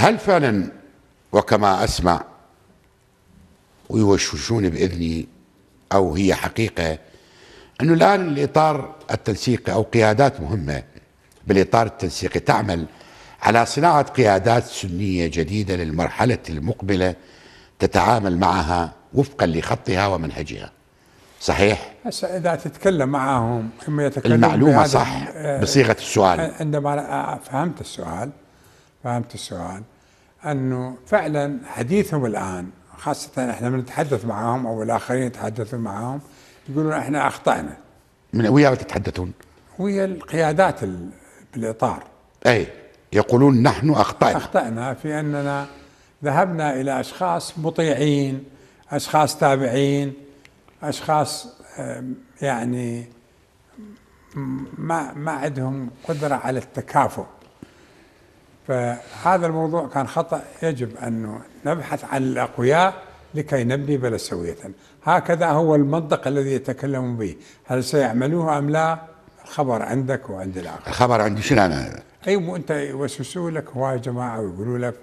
هل فعلا وكما أسمع ويوشوشون بإذني أو هي حقيقة أنه الآن الإطار التنسيقي أو قيادات مهمة بالإطار التنسيقي تعمل على صناعة قيادات سنية جديدة للمرحلة المقبلة تتعامل معها وفقا لخطها ومنهجها صحيح؟ هسه إذا تتكلم معهم هم يتكلمون المعلومة صح بصيغة السؤال عندما فهمت السؤال فهمت السؤال أنه فعلا حديثهم الآن خاصة احنا بنتحدث معاهم او الاخرين يتحدثوا معاهم يقولون احنا اخطأنا من ويا تتحدثون؟ ويا القيادات بالاطار اي يقولون نحن اخطأنا اخطأنا في اننا ذهبنا الى اشخاص مطيعين اشخاص تابعين اشخاص يعني ما ما عندهم قدرة على التكافؤ فهذا الموضوع كان خطأ يجب أن نبحث عن الأقوياء لكي نبني بلد سوية هكذا هو المنطق الذي يتكلم به هل سيعملوه أم لا الخبر عندك وعند الآخر الخبر عندي شنو أنا أي وأنت يوسوسوا لك هواي جماعة ويقولوا لك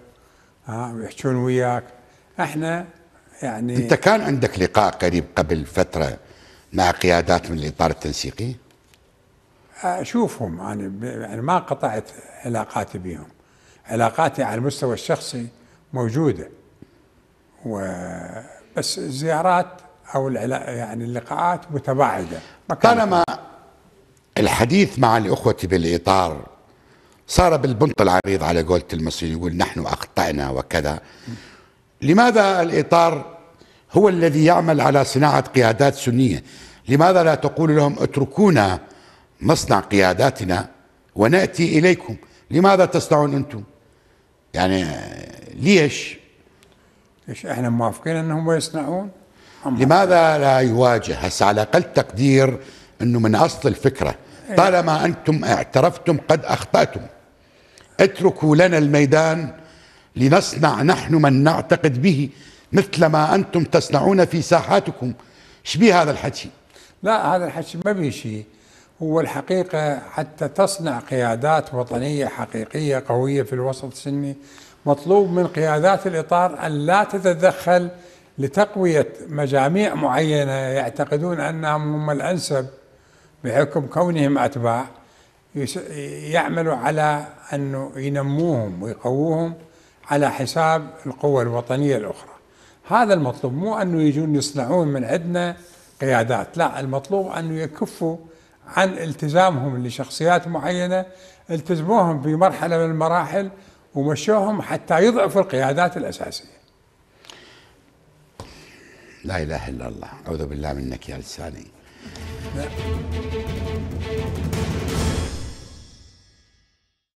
ها آه، ويحشون وياك احنا يعني أنت كان عندك لقاء قريب قبل فترة مع قيادات من الإطار التنسيقي؟ أشوفهم أنا يعني ما قطعت علاقاتي بهم علاقاتي على المستوى الشخصي موجوده و بس الزيارات او يعني اللقاءات متباعده طالما الحديث مع الاخوه بالاطار صار بالبنط العريض على قولة المصريين يقول نحن اخطانا وكذا لماذا الاطار هو الذي يعمل على صناعه قيادات سنيه لماذا لا تقول لهم اتركونا نصنع قياداتنا وناتي اليكم لماذا تصنعون انتم يعني ليش ليش احنا موافقين انهم يصنعون لماذا لا يواجه هسه على اقل تقدير انه من اصل الفكره إيه. طالما انتم اعترفتم قد اخطاتم اتركوا لنا الميدان لنصنع نحن من نعتقد به مثل ما انتم تصنعون في ساحاتكم شبيه هذا الحكي لا هذا الحكي ما به شيء هو الحقيقة حتى تصنع قيادات وطنية حقيقية قوية في الوسط السني مطلوب من قيادات الإطار أن لا تتدخل لتقوية مجاميع معينة يعتقدون أنهم هم الأنسب بحكم كونهم أتباع يعملوا على أنه ينموهم ويقووهم على حساب القوى الوطنية الأخرى هذا المطلوب مو أنه يجون يصنعون من عندنا قيادات لا المطلوب أنه يكفوا عن التزامهم لشخصيات معينة التزموهم في مرحلة من المراحل ومشوهم حتى يضعفوا القيادات الأساسية لا إله إلا الله أعوذ بالله منك يا لساني لا.